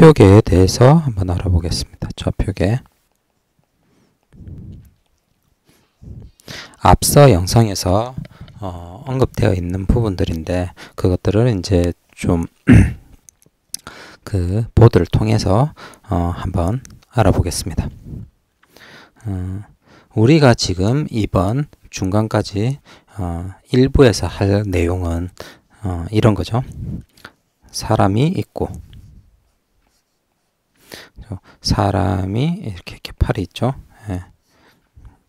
좌표계에 대해서 한번 알아보겠습니다. 좌표계 앞서 영상에서 어, 언급되어 있는 부분들인데 그것들을 이제 좀 그 보드를 통해서 어, 한번 알아보겠습니다. 어, 우리가 지금 이번 중간까지 어, 일부에서 할 내용은 어, 이런 거죠. 사람이 있고 사람이 이렇게, 이렇게 팔이 있죠. 예.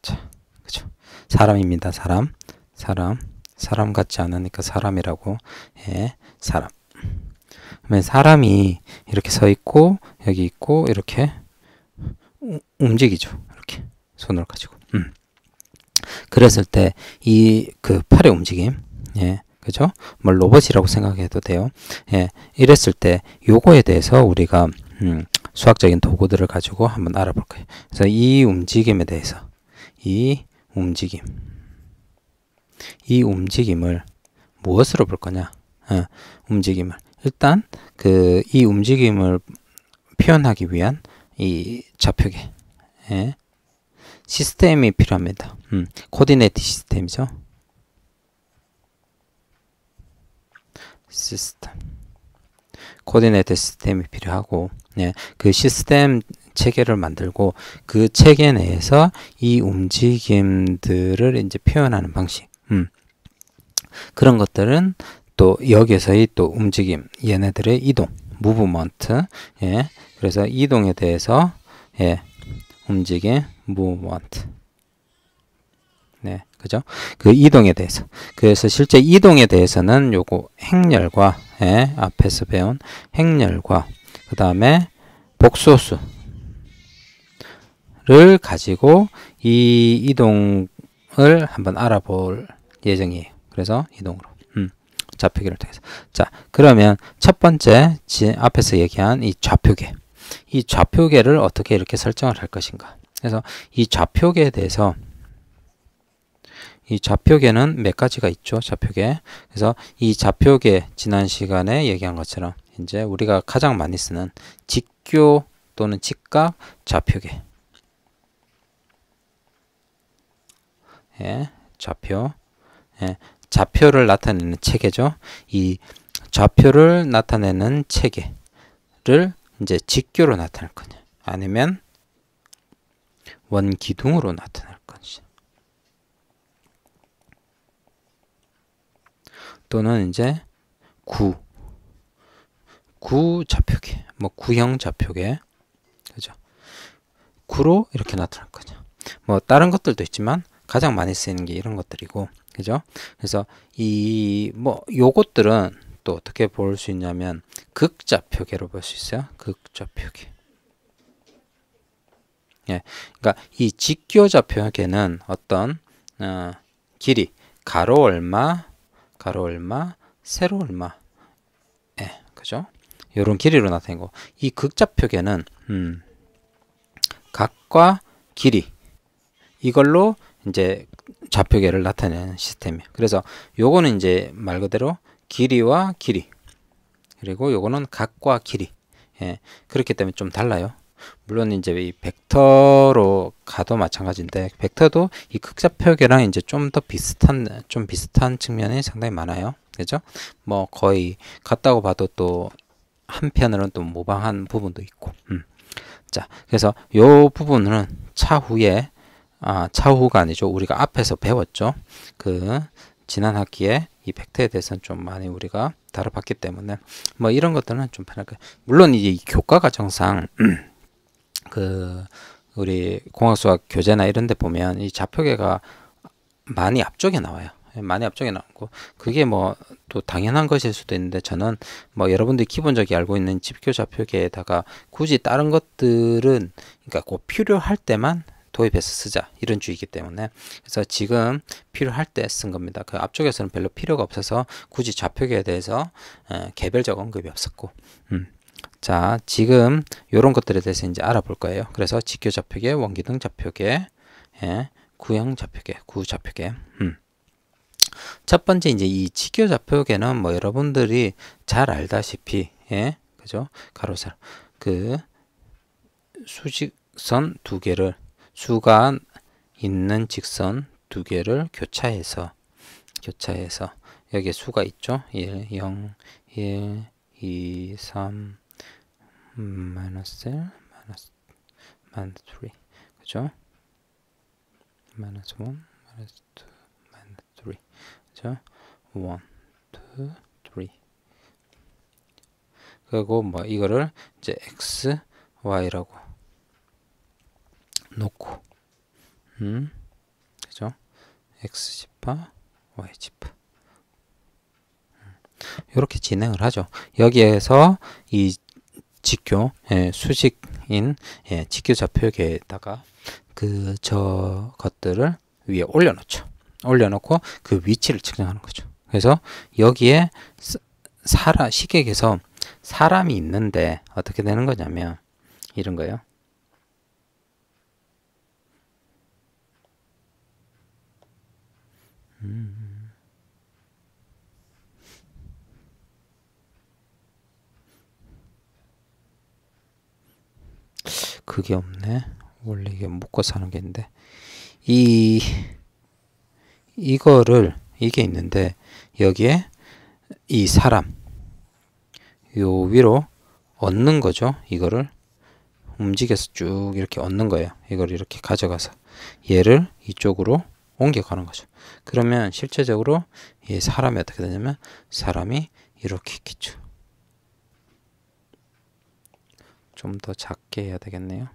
자, 그죠. 사람입니다. 사람, 사람, 사람 같지 않으니까 사람이라고. 예, 사람. 그러면 사람이 이렇게 서 있고 여기 있고 이렇게 우, 움직이죠. 이렇게 손을 가지고. 음. 그랬을 때 이 그 팔의 움직임, 예, 그죠? 뭘 뭐 로봇이라고 생각해도 돼요. 예, 이랬을 때 요거에 대해서 우리가 음, 수학적인 도구들을 가지고 한번 알아볼 까요 그래서 이 움직임에 대해서 이 움직임 이 움직임을 무엇으로 볼 거냐 어, 움직임을 일단 그 이 움직임을 표현하기 위한 이 좌표계 예. 시스템이 필요합니다. 음, 코디네이트 시스템이죠. 시스템 코디네이터 시스템이 필요하고 예, 그 시스템 체계를 만들고 그 체계 내에서 이 움직임들을 이제 표현하는 방식 음. 그런 것들은 또 여기에서의 또 움직임 얘네들의 이동 무브먼트 예 그래서 이동에 대해서 예 움직임 무브먼트 네 그죠 그 이동에 대해서 그래서 실제 이동에 대해서는 요거 행렬과 예, 앞에서 배운 행렬과 그 다음에 복소수를 가지고 이 이동을 한번 알아볼 예정이에요. 그래서 이동으로 음, 좌표계를 통해서 자 그러면 첫 번째 지, 앞에서 얘기한 이 좌표계 이 좌표계를 어떻게 이렇게 설정을 할 것인가 그래서 이 좌표계에 대해서 이 좌표계는 몇 가지가 있죠. 좌표계. 그래서 이 좌표계 지난 시간에 얘기한 것처럼 이제 우리가 가장 많이 쓰는 직교 또는 직각 좌표계. 예, 좌표. 예, 좌표를 나타내는 체계죠. 이 좌표를 나타내는 체계를 이제 직교로 나타낼 거냐. 아니면 원기둥으로 나타낼 또는 이제 구, 구 좌표계, 뭐 구형 좌표계, 그죠? 구로 이렇게 나타날 거죠. 뭐 다른 것들도 있지만 가장 많이 쓰이는 게 이런 것들이고, 그죠? 그래서 이 뭐 요것들은 또 어떻게 볼 수 있냐면 극좌표계로 볼 수 있어요. 극좌표계. 예, 그러니까 이 직교좌표계는 어떤 어, 길이 가로 얼마, 가로 얼마, 세로 얼마. 예, 네, 그죠? 요런 길이로 나타낸 거. 이극자표계는 음, 각과 길이 이걸로 이제 좌표계를 나타내는 시스템이에요. 그래서 요거는 이제 말 그대로 길이와 길이 그리고 요거는 각과 길이 예, 그렇기 때문에 좀 달라요. 물론 이제 이 벡터로 가도 마찬가지인데 벡터도 이 극좌표계랑 이제 좀 더 비슷한 좀 비슷한 측면이 상당히 많아요. 그죠? 뭐 거의 같다고 봐도 또 한편으로는 또 모방한 부분도 있고. 음. 자, 그래서 요 부분은 차후에 아, 차후가 아니죠. 우리가 앞에서 배웠죠. 그 지난 학기에 이 벡터에 대해서는 좀 많이 우리가 다뤄봤기 때문에 뭐 이런 것들은 좀 편할 거예요. 물론 이 교과 과정상 그 우리 공학수학 교재나 이런 데 보면 이 좌표계가 많이 앞쪽에 나와요. 많이 앞쪽에 나오고 그게 뭐 또 당연한 것일 수도 있는데 저는 뭐 여러분들이 기본적으로 알고 있는 집교 좌표계에다가 굳이 다른 것들은 그러니까 꼭 필요할 때만 도입해서 쓰자 이런 주의이기 때문에 그래서 지금 필요할 때 쓴 겁니다. 그 앞쪽에서는 별로 필요가 없어서 굳이 좌표계에 대해서 개별적 언급이 없었고 음. 자, 지금 요런 것들에 대해서 이제 알아볼 거예요. 그래서 직교 좌표계, 원기둥 좌표계, 예, 구형 좌표계, 구 좌표계. 음. 첫 번째 이제 이 직교 좌표계는 뭐 여러분들이 잘 알다시피, 예, 그죠? 가로세로 그 수직선 두 개를 수가 있는 직선 두 개를 교차해서 교차해서 여기에 수가 있죠? 1, 0, 1, 2, 3, 마이너스 L, 마이너스, 마이너스 3. 그죠? 마이너스 1, 마이너스 2, 마이너스 3. 그죠? 1, 2, 3. 그리고 뭐 이거를 이제 x, y라고 놓고 음 그죠? x 지파, y 지파. 이렇게 음, 진행을 하죠. 여기에서 이 직교 예, 수직인 예, 직교 좌표계에다가 그 저것들을 위에 올려놓죠. 올려놓고 그 위치를 측정하는 거죠. 그래서 여기에 사람 시계에서 사람이 있는데 어떻게 되는 거냐면 이런 거예요. 그게 없네. 원래 이게 묶어 사는 게 있는데 이 이거를 이게 있는데 여기에 이 사람 요 위로 얻는 거죠. 이거를 움직여서 쭉 이렇게 얻는 거예요. 이걸 이렇게 가져가서 얘를 이쪽으로 옮겨가는 거죠. 그러면 실제적으로 이 사람이 어떻게 되냐면 사람이 이렇게 있겠죠. 좀더 작게 해야 되겠네요.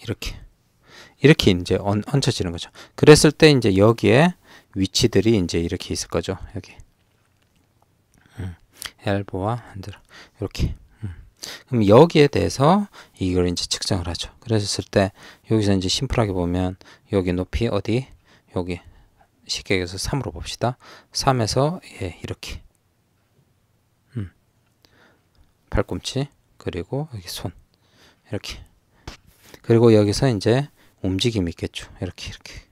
이렇게 이렇게 이제 얹, 얹혀지는 거죠. 그랬을 때 이제 여기에 위치들이 이제 이렇게 있을 거죠. 여기 음, 엘보와 핸들 이렇게. 음. 그럼 여기에 대해서 이걸 이제 측정을 하죠. 그랬을 때 여기서 이제 심플하게 보면 여기 높이 어디 여기 쉽게 얘기해서 3으로 봅시다. 3에서 예, 이렇게 음. 팔꿈치 그리고 여기 손 이렇게 그리고 여기서 이제 움직임이 있겠죠. 이렇게 이렇게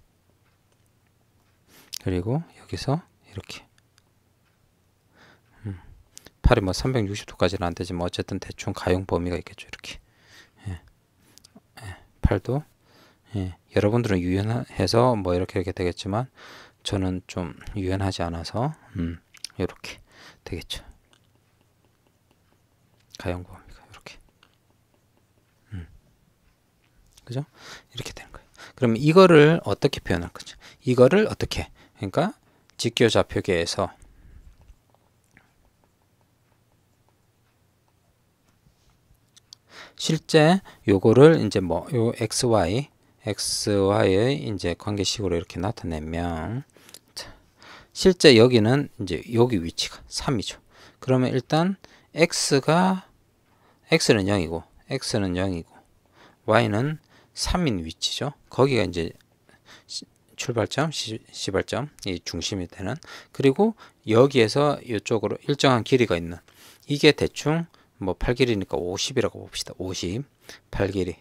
그리고 여기서 이렇게 음. 팔이 뭐 360도까지는 안 되지만 어쨌든 대충 가용 범위가 있겠죠. 이렇게 예. 예. 팔도 예, 여러분들은 유연해서 뭐 이렇게 이렇게 되겠지만 저는 좀 유연하지 않아서 음, 이렇게 되겠죠. 가형구합니까 이렇게. 음. 그죠? 이렇게 되는 거예요. 그럼 이거를 어떻게 표현할 거죠? 이거를 어떻게? 그러니까 직교 좌표계에서 실제 요거를 이제 뭐 요 xy xy의 이제 관계식으로 이렇게 나타내면 자, 실제 여기는 이제 여기 위치가 3이죠. 그러면 일단 x가 x는 0이고 x는 0이고 y는 3인 위치죠. 거기가 이제 출발점, 시, 시발점, 이 중심이 되는 그리고 여기에서 이쪽으로 일정한 길이가 있는 이게 대충 뭐 8길이니까 50이라고 봅시다. 50, 8길이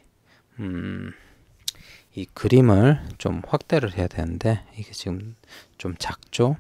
음... 이 그림을 좀 확대를 해야 되는데 이게 지금 좀 작죠?